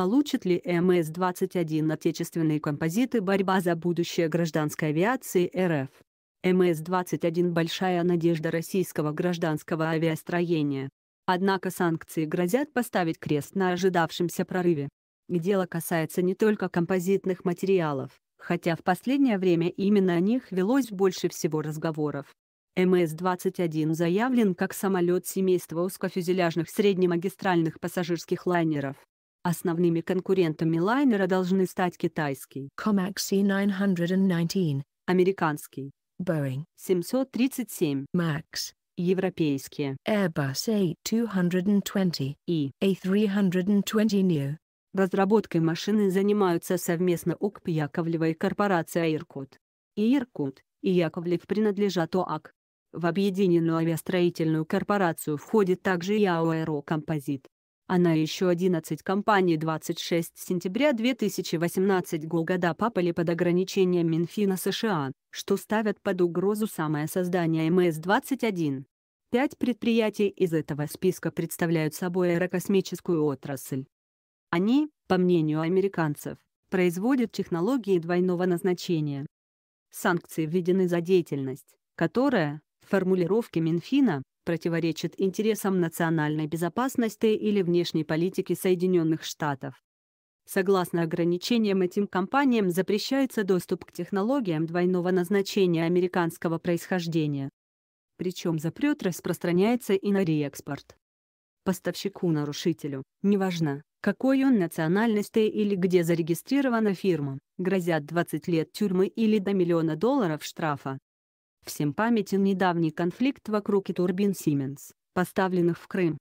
Получит ли МС-21 отечественные композиты «Борьба за будущее гражданской авиации РФ»? МС-21 – большая надежда российского гражданского авиастроения. Однако санкции грозят поставить крест на ожидавшемся прорыве. Дело касается не только композитных материалов, хотя в последнее время именно о них велось больше всего разговоров. МС-21 заявлен как самолет семейства узкофюзеляжных среднемагистральных пассажирских лайнеров. Основными конкурентами лайнера должны стать китайский Comac C919, американский Boeing 737 MAX, европейские Airbus A220 и A320neo. Разработкой машины занимаются совместно ОКП Яковлева и корпорация «Иркут». И «Иркут», и Яковлев принадлежат ОАК. В объединенную авиастроительную корпорацию входит также и АО «Аэрокомпозит». Она на еще 11 компаний 26 сентября 2018 года попали под ограничения Минфина США, что ставят под угрозу самое создание МС-21. Пять предприятий из этого списка представляют собой аэрокосмическую отрасль. Они, по мнению американцев, производят технологии двойного назначения. Санкции введены за деятельность, которая, в формулировке Минфина, противоречит интересам национальной безопасности или внешней политики Соединенных Штатов. Согласно ограничениям, этим компаниям запрещается доступ к технологиям двойного назначения американского происхождения. Причем запрет распространяется и на реэкспорт. Поставщику-нарушителю, неважно, какой он национальности или где зарегистрирована фирма, грозят 20 лет тюрьмы или до миллиона долларов штрафа. Всем памятен недавний конфликт вокруг и турбин Siemens, поставленных в Крым.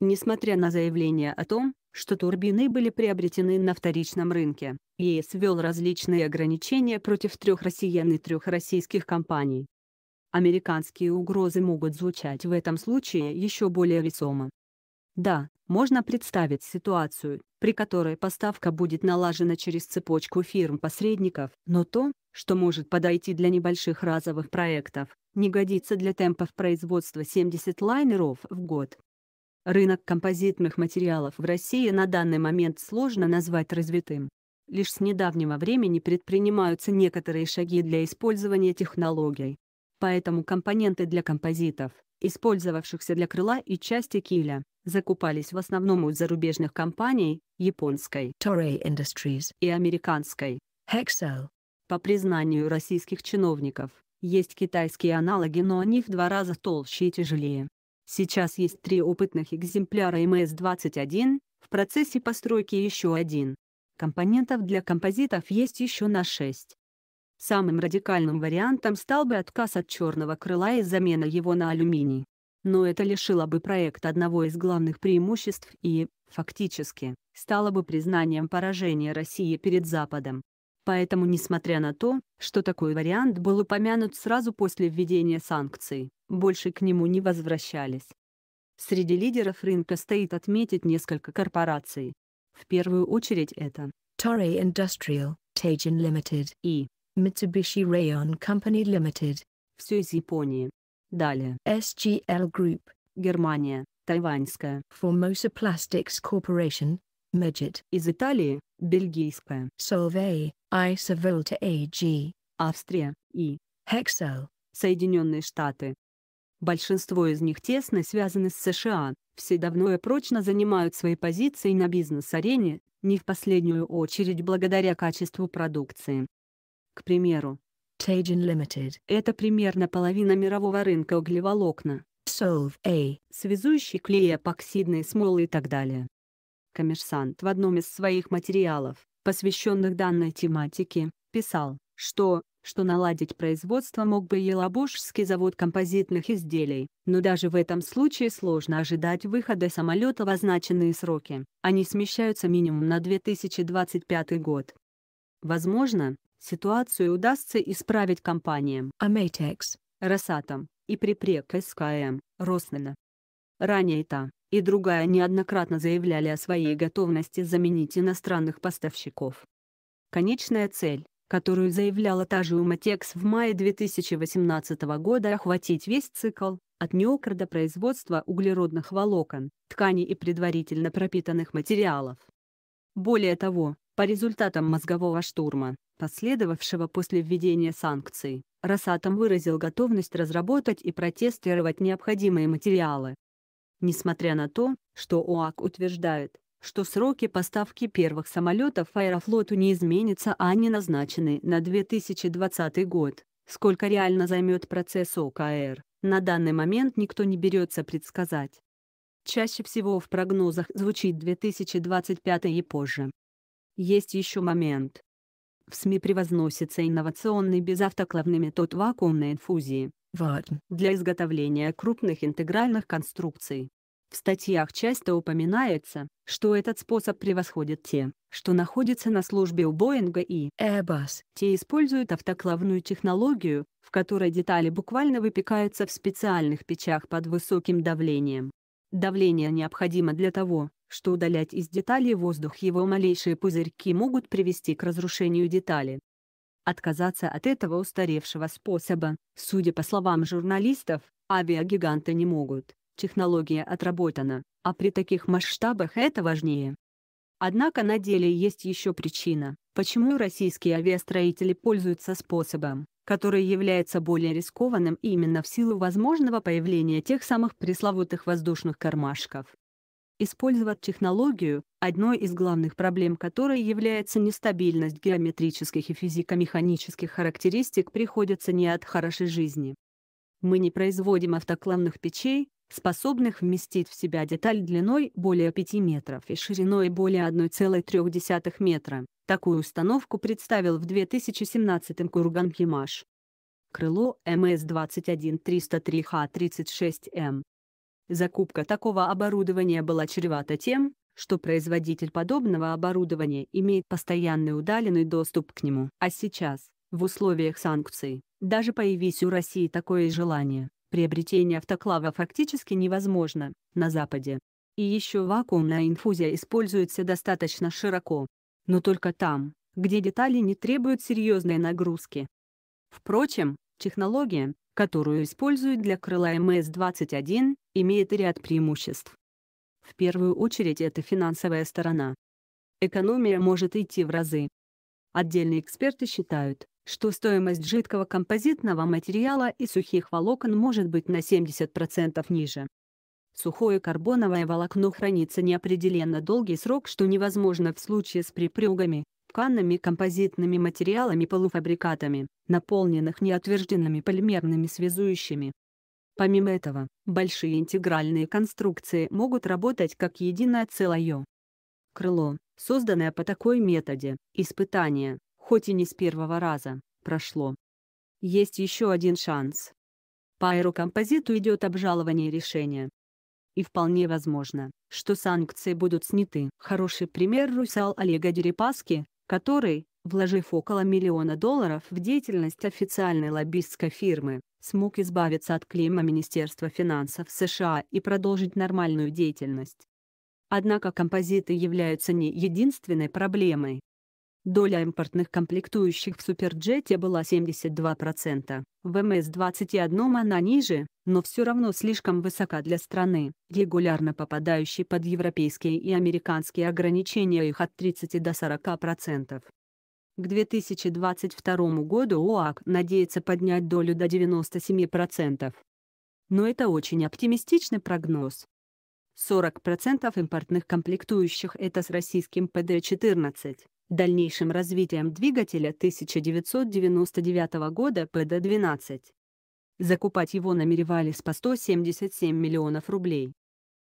Несмотря на заявление о том, что турбины были приобретены на вторичном рынке, ЕС ввел различные ограничения против трех россиян и трех российских компаний. Американские угрозы могут звучать в этом случае еще более весомо. Да, можно представить ситуацию, при которой поставка будет налажена через цепочку фирм-посредников, но то, что может подойти для небольших разовых проектов, не годится для темпов производства 70 лайнеров в год. Рынок композитных материалов в России на данный момент сложно назвать развитым. Лишь с недавнего времени предпринимаются некоторые шаги для использования технологий. Поэтому компоненты для композитов, использовавшихся для крыла и части киля, закупались в основном у зарубежных компаний, японской Toray Industries и американской Hexel. По признанию российских чиновников, есть китайские аналоги, но они в два раза толще и тяжелее. Сейчас есть три опытных экземпляра МС-21, в процессе постройки еще один. Компонентов для композитов есть еще на 6. Самым радикальным вариантом стал бы отказ от черного крыла и замена его на алюминий. Но это лишило бы проект одного из главных преимуществ и, фактически, стало бы признанием поражения России перед Западом. Поэтому несмотря на то, что такой вариант был упомянут сразу после введения санкций, больше к нему не возвращались. Среди лидеров рынка стоит отметить несколько корпораций. В первую очередь это Torrey Industrial, Tajin Limited и Mitsubishi Rayon Company Limited. Все из Японии. Далее. SGL Group. Германия. Тайваньская. Formosa Plastics Corporation. Midget. Из Италии. Бельгийская. Solvay. Isovolta AG. Австрия. И. Hexel. Соединенные Штаты. Большинство из них тесно связаны с США, все давно и прочно занимают свои позиции на бизнес-арене, не в последнюю очередь благодаря качеству продукции. К примеру, Tajin Limited – это примерно половина мирового рынка углеволокна, Solve-A, связующий клей эпоксидные смолы и так далее. Коммерсант в одном из своих материалов, посвященных данной тематике, писал, что что наладить производство мог бы Елабужский завод композитных изделий, но даже в этом случае сложно ожидать выхода самолета в означенные сроки, они смещаются минимум на 2025 год. Возможно, Ситуацию удастся исправить компаниям Ametex, Росатом и Припрек СКМ, Роснана. Ранее и та, и другая неоднократно заявляли о своей готовности заменить иностранных поставщиков. Конечная цель которую заявляла та же Уматекс в мае 2018 года охватить весь цикл, от неокра до производства углеродных волокон, тканей и предварительно пропитанных материалов. Более того, по результатам мозгового штурма, последовавшего после введения санкций, Росатом выразил готовность разработать и протестировать необходимые материалы. Несмотря на то, что ОАК утверждает, что сроки поставки первых самолетов Аэрофлоту не изменятся, а не назначены на 2020 год, сколько реально займет процесс ОКР, на данный момент никто не берется предсказать. Чаще всего в прогнозах звучит 2025 и позже. Есть еще момент. В СМИ превозносится инновационный безавтоклавный метод вакуумной инфузии для изготовления крупных интегральных конструкций. В статьях часто упоминается, что этот способ превосходит те, что находятся на службе у Боинга и Airbus. Те используют автоклавную технологию, в которой детали буквально выпекаются в специальных печах под высоким давлением. Давление необходимо для того, что удалять из деталей воздух его малейшие пузырьки могут привести к разрушению детали. Отказаться от этого устаревшего способа, судя по словам журналистов, авиагиганты не могут, технология отработана, а при таких масштабах это важнее. Однако на деле есть еще причина, почему российские авиастроители пользуются способом, который является более рискованным именно в силу возможного появления тех самых пресловутых воздушных кармашков использовать технологию, одной из главных проблем которой является нестабильность геометрических и физико-механических характеристик приходится не от хорошей жизни. Мы не производим автоклавных печей, способных вместить в себя деталь длиной более 5 метров и шириной более 1,3 метра. Такую установку представил в 2017 Курган кимаш Крыло МС-21-303Х-36М Закупка такого оборудования была чревата тем, что производитель подобного оборудования имеет постоянный удаленный доступ к нему. А сейчас, в условиях санкций, даже появись у России такое желание, приобретение автоклава фактически невозможно на Западе. И еще вакуумная инфузия используется достаточно широко. Но только там, где детали не требуют серьезной нагрузки. Впрочем, технология, которую используют для крыла МС-21, имеет ряд преимуществ. В первую очередь это финансовая сторона. Экономия может идти в разы. Отдельные эксперты считают, что стоимость жидкого композитного материала и сухих волокон может быть на 70% ниже. Сухое карбоновое волокно хранится неопределенно долгий срок, что невозможно в случае с припрюгами, тканными композитными материалами полуфабрикатами, наполненных неотвержденными полимерными связующими. Помимо этого, большие интегральные конструкции могут работать как единое целое. Крыло, созданное по такой методе, испытание, хоть и не с первого раза, прошло. Есть еще один шанс. По аэрокомпозиту идет обжалование решения. И вполне возможно, что санкции будут сняты. Хороший пример русал Олега Дерипаски, который, вложив около миллиона долларов в деятельность официальной лоббистской фирмы, смог избавиться от клейма Министерства финансов США и продолжить нормальную деятельность. Однако композиты являются не единственной проблемой, Доля импортных комплектующих в Суперджете была 72%, в МС-21 «Эм она ниже, но все равно слишком высока для страны, регулярно попадающей под европейские и американские ограничения их от 30 до 40%. К 2022 году ОАК надеется поднять долю до 97%. Но это очень оптимистичный прогноз. 40% импортных комплектующих это с российским ПД-14 дальнейшим развитием двигателя 1999 года ПД-12. Закупать его намеревались по 177 миллионов рублей.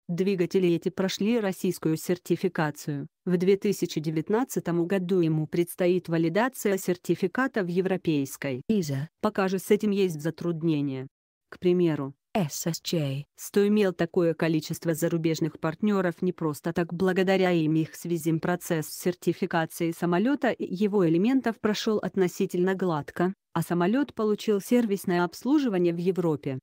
Двигатели эти прошли российскую сертификацию. В 2019 году ему предстоит валидация сертификата в европейской ИЗА. Пока же с этим есть затруднения. К примеру, SSJ, что имел такое количество зарубежных партнеров не просто так благодаря им их связям процесс сертификации самолета и его элементов прошел относительно гладко, а самолет получил сервисное обслуживание в Европе.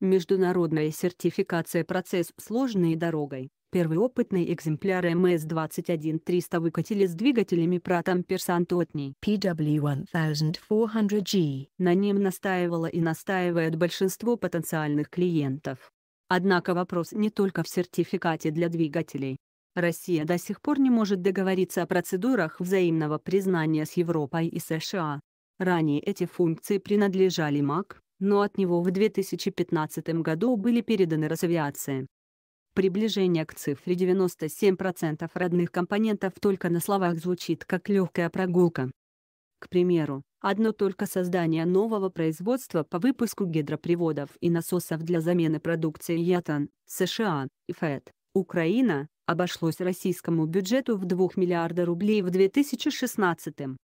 Международная сертификация процесс сложной дорогой. Первый опытный экземпляр мс 21 300 выкатили с двигателями Пратом Персантотни PW1400G. На нем настаивало и настаивает большинство потенциальных клиентов. Однако вопрос не только в сертификате для двигателей. Россия до сих пор не может договориться о процедурах взаимного признания с Европой и США. Ранее эти функции принадлежали МАК, но от него в 2015 году были переданы Росавиации. Приближение к цифре 97% родных компонентов только на словах звучит как легкая прогулка. К примеру, одно только создание нового производства по выпуску гидроприводов и насосов для замены продукции Ятан, США, и ФЭД, Украина, обошлось российскому бюджету в 2 миллиарда рублей в 2016 м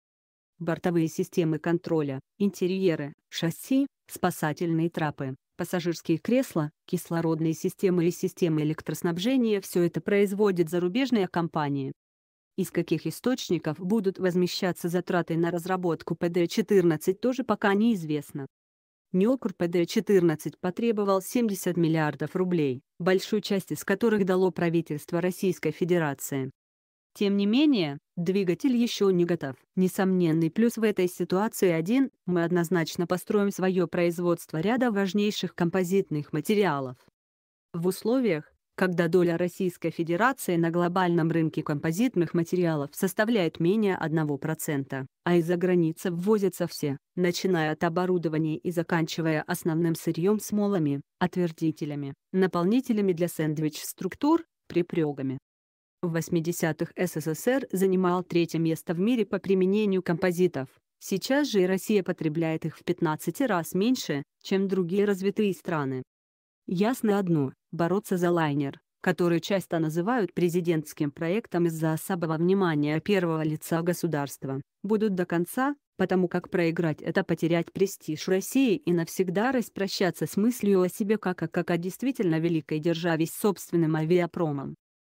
бортовые системы контроля, интерьеры, шасси, спасательные трапы, пассажирские кресла, кислородные системы и системы электроснабжения – все это производит зарубежные компании. Из каких источников будут возмещаться затраты на разработку ПД-14 тоже пока неизвестно. Нёкр ПД-14 потребовал 70 миллиардов рублей, большую часть из которых дало правительство Российской Федерации. Тем не менее, двигатель еще не готов. Несомненный плюс в этой ситуации один – мы однозначно построим свое производство ряда важнейших композитных материалов. В условиях, когда доля Российской Федерации на глобальном рынке композитных материалов составляет менее 1%, а из-за границы ввозятся все, начиная от оборудования и заканчивая основным сырьем смолами, отвердителями, наполнителями для сэндвич-структур, припрегами, в 80-х СССР занимал третье место в мире по применению композитов. Сейчас же и Россия потребляет их в 15 раз меньше, чем другие развитые страны. Ясно одно – бороться за лайнер, который часто называют президентским проектом из-за особого внимания первого лица государства, будут до конца, потому как проиграть это потерять престиж России и навсегда распрощаться с мыслью о себе как о, как о действительно великой державе с собственным авиапромом.